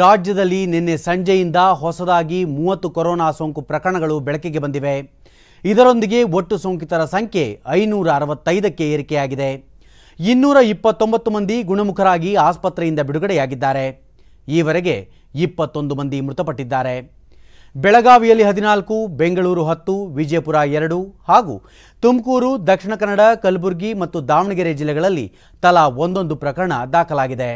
ರಾಜ್ಯದಲ್ಲಿ ನಿನ್ನೆ ಸಂಜೆಯಿಂದ ಹೊಸದಾಗಿ ಮೂವತ್ತು ಕೊರೋನಾ ಸೋಂಕು ಪ್ರಕರಣಗಳು ಬೆಳಕಿಗೆ ಬಂದಿವೆ ಇದರೊಂದಿಗೆ ಒಟ್ಟು ಸೋಂಕಿತರ ಸಂಖ್ಯೆ ಐನೂರ ಅರವತ್ತೈದಕ್ಕೆ ಏರಿಕೆಯಾಗಿದೆ ಇನ್ನೂರ ಇಪ್ಪತ್ತೊಂಬತ್ತು ಮಂದಿ ಗುಣಮುಖರಾಗಿ ಆಸ್ಪತ್ರೆಯಿಂದ ಬಿಡುಗಡೆಯಾಗಿದ್ದಾರೆ ಈವರೆಗೆ ಇಪ್ಪತ್ತೊಂದು ಮಂದಿ ಮೃತಪಟ್ಟಿದ್ದಾರೆ ಬೆಳಗಾವಿಯಲ್ಲಿ ಹದಿನಾಲ್ಕು ಬೆಂಗಳೂರು ಹತ್ತು ವಿಜಯಪುರ ಎರಡು ಹಾಗೂ ತುಮಕೂರು ದಕ್ಷಿಣ ಕನ್ನಡ ಕಲಬುರಗಿ ಮತ್ತು ದಾವಣಗೆರೆ ಜಿಲ್ಲೆಗಳಲ್ಲಿ ತಲಾ ಒಂದೊಂದು ಪ್ರಕರಣ ದಾಖಲಾಗಿದೆ